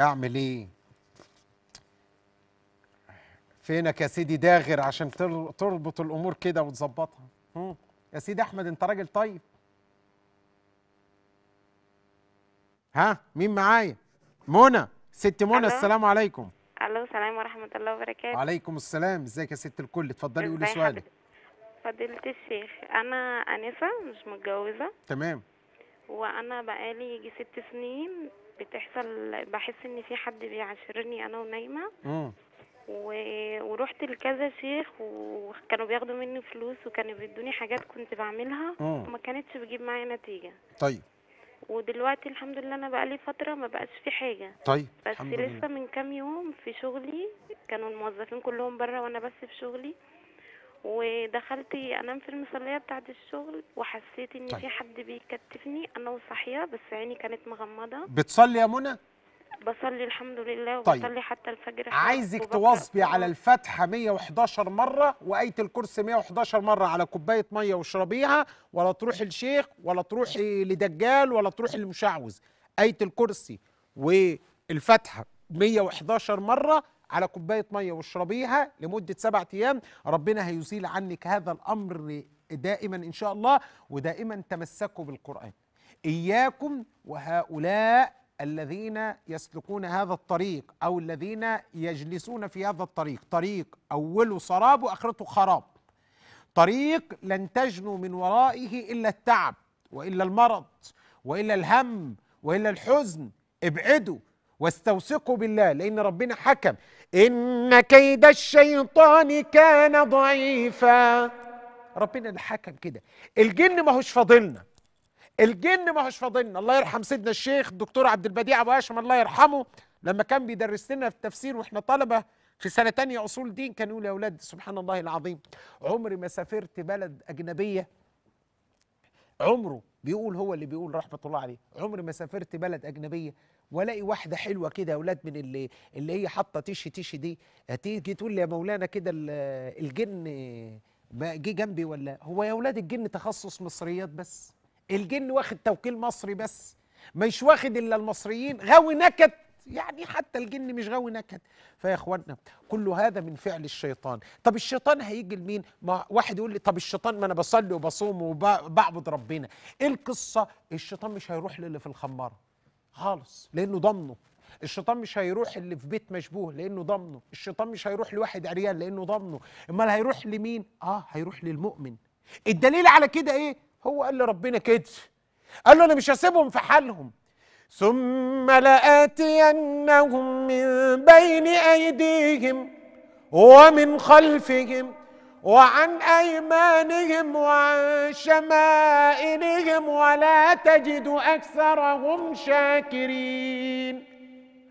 اعمل ايه فينك يا سيدي داغر عشان تربط الامور كده وتظبطها يا سيدي احمد انت راجل طيب ها مين معايا منى ست منى السلام عليكم الو السلام ورحمه الله وبركاته وعليكم السلام ازيك يا ست الكل اتفضلي قولي سؤالك فضيلة الشيخ انا انسه مش متجوزه تمام وانا بقالي يجي ست سنين بتحصل بحس ان في حد بيعاشرني انا ونايمه و... ورحت لكذا شيخ وكانوا بياخدوا مني فلوس وكانوا بيدوني حاجات كنت بعملها وما كانتش بتجيب معايا نتيجه طيب ودلوقتي الحمد لله انا بقالي فتره ما بقاش في حاجه طيب بس لسه لله. من كام يوم في شغلي كانوا الموظفين كلهم بره وانا بس في شغلي ودخلت انام في المصليه بتاعه الشغل وحسيت ان طيب. في حد بيكتفني انا وصحيه بس عيني كانت مغمضه بتصلي يا منى بصلي الحمد لله طيب. وبصلي طيب. حتى الفجر عايزك تواظبي على الفاتحه 111 مره وايه الكرسي 111 مره على كوبايه ميه واشربيها ولا تروحي لشيخ ولا تروحي لدجال ولا تروحي لمشعوذ ايه الكرسي والفاتحه 111 مره على كوبايه ميه واشربيها لمده سبعة ايام ربنا هيزيل عنك هذا الامر دائما ان شاء الله ودائما تمسكوا بالقران اياكم وهؤلاء الذين يسلكون هذا الطريق او الذين يجلسون في هذا الطريق طريق اوله سراب واخرته خراب طريق لن تجنوا من ورائه الا التعب والا المرض والا الهم والا الحزن ابعدوا واستوثقوا بالله لان ربنا حكم إن كيد الشيطان كان ضعيفا ربنا اللي حكم كده الجن ما هوش فاضلنا الجن ما هوش فاضلنا الله يرحم سيدنا الشيخ الدكتور عبد البديع أبو هاشم الله يرحمه لما كان بيدرس لنا في التفسير واحنا طلبة في سنة تانية أصول دين كانوا يقول يا أولاد سبحان الله العظيم عمري ما سافرت بلد أجنبية عمره بيقول هو اللي بيقول رحمه الله عليه عمري ما سافرت بلد اجنبيه والاقي واحده حلوه كده يا اولاد من اللي اللي هي حاطه تيشي تيشي دي هتيجي تقول لي يا مولانا كده الجن جه جنبي ولا هو يا اولاد الجن تخصص مصريات بس الجن واخد توكيل مصري بس مش واخد الا المصريين غاوي نكت يعني حتى الجن مش غاوي نكد فيا اخوانا كل هذا من فعل الشيطان طب الشيطان هيجي لمين ما واحد يقول لي طب الشيطان ما انا بصلي وبصوم وبعبد ربنا ايه القصه الشيطان مش هيروح للي في الخماره خالص لانه ضمنه الشيطان مش هيروح اللي في بيت مشبوه لانه ضمنه الشيطان مش هيروح لواحد عريان لانه ضمنه امال هيروح لمين اه هيروح للمؤمن الدليل على كده ايه هو قال لربنا كده قال له انا مش هسيبهم في حالهم ثم لآتينهم من بين أيديهم ومن خلفهم وعن أيمانهم وعن شمائلهم ولا تجد أكثرهم شاكرين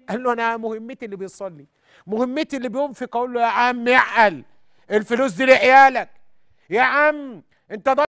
قال له أنا مهمتي اللي بيصلي مهمتي اللي بينفق أقول له يا عم اعقل الفلوس دي لعيالك يا عم انت